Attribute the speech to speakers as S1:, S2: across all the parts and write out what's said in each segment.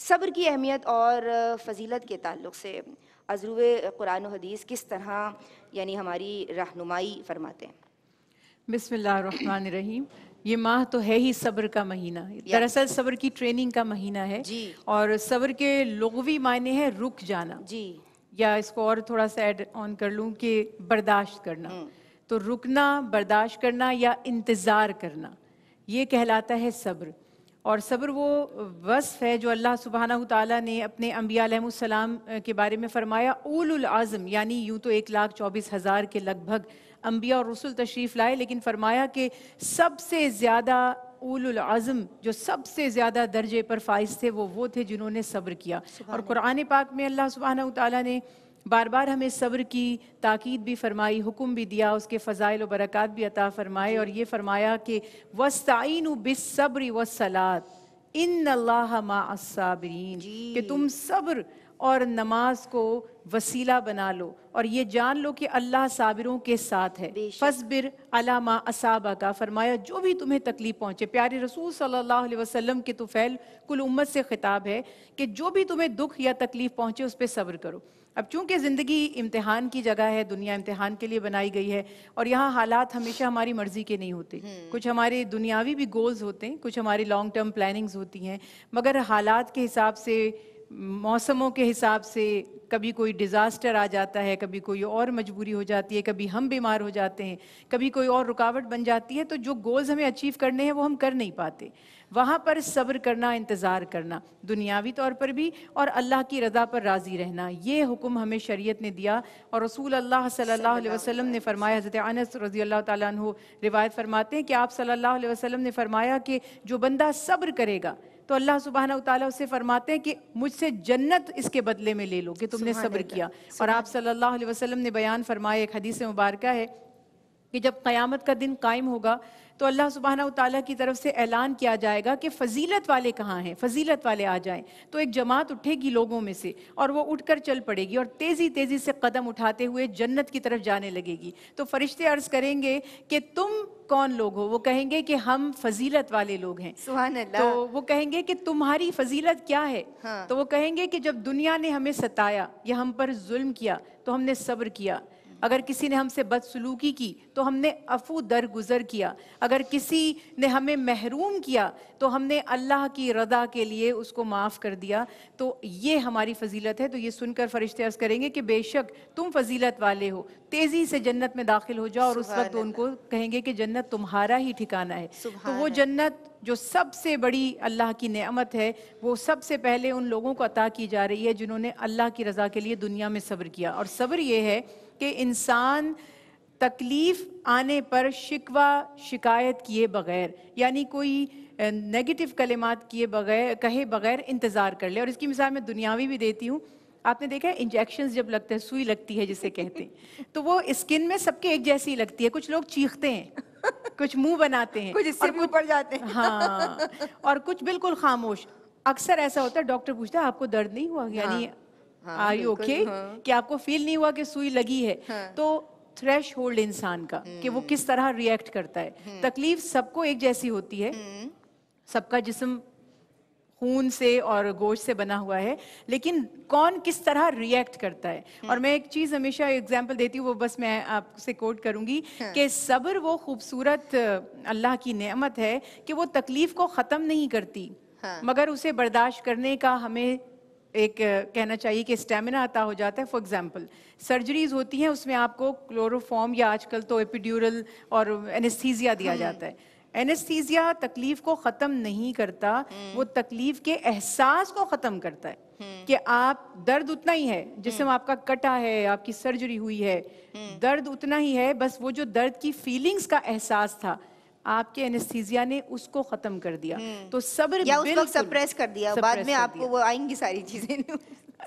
S1: सब्र की अहमियत और फजीलत के ताल्लुक से अजरूब कुरान हदीस किस तरह यानी हमारी रहनुमाई फरमाते हैं रहीम ये माह तो है ही सब्र का महीना दरअसल सब्र की ट्रेनिंग का महीना है जी। और सब्र के लोगवी मायने हैं रुक जाना जी या इसको और थोड़ा सा ऐड ऑन कर लूँ कि बर्दाश्त करना हम्म। तो रुकना बर्दाश्त करना या इंतज़ार करना ये कहलाता है सब्र और सब्र वो वसफ़ है जो अल्लाह सुबहाना तला ने अपने अम्बियालाम के बारे में फ़रमाया उल आज़म यानी यूँ तो एक लाख चौबीस हज़ार के लगभग अम्बिया और रसुल तशरीफ़ लाए लेकिन फ़रमाया कि सबसे ज़्यादा ऊल आज़म जो सबसे ज़्यादा दर्जे पर फाइज थे वो वो थे जिन्होंने सब्र किया और कुरान पाक में अल्लाह सुबहाना तै ने बार बार हमें सब्र की ताकीद भी फरमाई हुक्म भी दिया उसके फ़ज़ाइल व बरक़ात भी अता फ़रमाए और ये फ़रमाया कि वस्ताइन बिसब्र वसलात इन अल्लाह मासाबरीन कि तुम सब्र और नमाज को वसीला बना लो और ये जान लो कि अल्लाह साबिरों के साथ है फसबिर अलामा असाबा का फरमाया जो भी तुम्हें तकलीफ पहुंचे प्यारे रसूल सल्लल्लाहु अलैहि वसल्लम के तुफैल तो कुल उम्मत से खिताब है कि जो भी तुम्हें दुख या तकलीफ पहुंचे उस पर सब्र करो अब चूंकि ज़िंदगी इम्तहान की जगह है दुनिया इम्तहान के लिए बनाई गई है और यहाँ हालात हमेशा हमारी मर्ज़ी के नहीं होते हम्म। कुछ हमारे दुनियावी भी गोल्स होते हैं कुछ हमारी लॉन्ग टर्म प्लानिंग्स होती हैं मगर हालात के हिसाब से मौसमों के हिसाब से कभी कोई डिज़ास्टर आ जाता है कभी कोई और मजबूरी हो जाती है कभी हम बीमार हो जाते हैं कभी कोई और रुकावट बन जाती है तो जो गोल्स हमें अचीव करने हैं वो हम कर नहीं पाते वहाँ पर सब्र करना इंतज़ार करना दुनियावी तौर पर भी और अल्लाह की रज़ा पर राज़ी रहना ये हुक्म हमें शरीयत ने दिया और रसूल अल्लाह सल्लल्लाहु अलैहि वसल्लम ने फरमाया हज़रत अनस रज़ी अल्लाह तु रिवायत फरमाते हैं कि आप सल्लल्लाहु अलैहि वसल्लम ने फरमाया कि जो बंदा सब्र करेगा तो अल्लाह सुबहाना तला उससे फरमाते हैं कि मुझसे जन्नत इसके बदले में ले लो कि तुमने सब्र किया और आप सल्लल्लाहु अलैहि वसल्लम ने बयान फरमाया एक हदीस मुबारक है कि जब क़यामत का दिन कायम होगा तो अल्लाह सुबहाना ताली की तरफ से ऐलान किया जाएगा कि फजीलत वाले कहाँ हैं फजीलत वाले आ जाएं तो एक जमात उठेगी लोगों में से और वो उठकर चल पड़ेगी और तेज़ी तेज़ी से कदम उठाते हुए जन्नत की तरफ जाने लगेगी तो फरिश्ते अर्ज़ करेंगे कि तुम कौन लोग हो वो कहेंगे कि हम फजीलत वाले लोग हैं तो वो कहेंगे कि तुम्हारी फजीलत क्या है हाँ। तो वो कहेंगे कि जब दुनिया ने हमें सताया या हम पर जुल्म किया तो हमने सब्र किया अगर किसी ने हमसे बदसलूकी की तो हमने अफू दरगुजर किया अगर किसी ने हमें महरूम किया तो हमने अल्लाह की रदा के लिए उसको माफ़ कर दिया तो ये हमारी फजीलत है तो ये सुनकर फरिश्ते अर्ज करेंगे कि बेशक तुम फजीलत वाले हो तेज़ी से जन्नत में दाखिल हो जाओ और उस वक्त उनको कहेंगे कि जन्नत तुम्हारा ही ठिकाना है तो वो जन्नत जो सबसे बड़ी अल्लाह की नेमत है वो सबसे पहले उन लोगों को अता की जा रही है जिन्होंने अल्लाह की रज़ा के लिए दुनिया में सब्र किया और सब्र ये है कि इंसान तकलीफ़ आने पर शिकवा शिकायत किए बगैर यानी कोई नेगेटिव कलिमात किए बगैर कहे बगैर इंतज़ार कर ले और इसकी मिसाल मैं दुनियावी भी देती हूँ आपने देखा है इंजेक्शन जब लगते हैं सुई लगती है जिसे कहते हैं तो वो स्किन में सबके एक जैसी लगती है कुछ लोग चीखते हैं कुछ मुंह बनाते हैं कुछ इससे भी ऊपर जाते हैं हाँ और कुछ बिल्कुल खामोश अक्सर ऐसा होता है डॉक्टर पूछता है आपको दर्द नहीं हुआ यानी आर यू ओके कि आपको फील नहीं हुआ कि सुई लगी है हाँ. तो थ्रेश होल्ड इंसान का कि वो हम्म। किस तरह रिएक्ट करता है हम्म। तकलीफ सबको एक जैसी होती है हम्म। सबका जिसम खून से और गोश्त से बना हुआ है लेकिन कौन किस तरह रिएक्ट करता है हुँ. हम्म। और मैं एक चीज़ हमेशा एग्जाम्पल देती हूँ वो बस मैं आपसे कोट करूंगी हाँ। कि सब्र वो खूबसूरत अल्लाह की नेमत है कि वो तकलीफ़ को ख़त्म नहीं करती हाँ. मगर उसे बर्दाश्त करने का हमें एक कहना चाहिए कि स्टेमिना अता हो जाता है फॉर एग्जाम्पल सर्जरीज होती हैं उसमें आपको क्लोरोफॉर्म या आजकल तो एपिड्यूरल और एनेस्थीजिया दिया हाँ। जाता है एनेस्थीजिया तकलीफ को ख़त्म नहीं करता hmm. वो तकलीफ के एहसास को ख़त्म करता है hmm. कि आप दर्द उतना ही है जिसमें हम्म। hmm. आपका कटा है आपकी सर्जरी हुई है दर्द उतना ही है बस वो जो दर्द की फीलिंग्स का एहसास था आपके एनेस्थीजिया ने उसको खत्म कर दिया तो सब्र या सप्रेस कर दिया बाद में आपको वो आएंगी सारी चीजें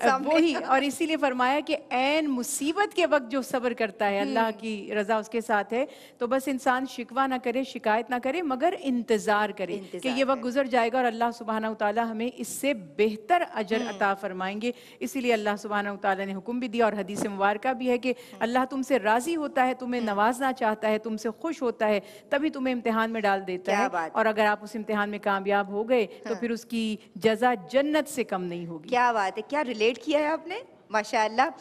S1: वही और इसीलिए फरमाया कि ऐन मुसीबत के वक्त जो सब्र करता है अल्लाह हम्म। की रजा उसके साथ है तो बस इंसान शिकवा ना करे शिकायत ना करे मगर इंतजार करे कि ये वक्त गुजर जाएगा और अल्लाह सुबहाना तला हमें इससे बेहतर अजर हम्म। अता फरमाएंगे इसीलिए अल्लाह सुबहाना तला ने हुक्म भी दिया और हदीस मुबारक भी है कि हम्म। अल्लाह तुमसे राजी होता है तुम्हें नवाजना चाहता है तुमसे खुश होता है तभी तुम्हें इम्तहान में डाल देता है और अगर आप उस इम्तहान में कामयाब हो गए तो हाँ। फिर उसकी जजा जन्नत से कम नहीं होगी क्या बात है क्या लेट किया है आपने माशाल्लाह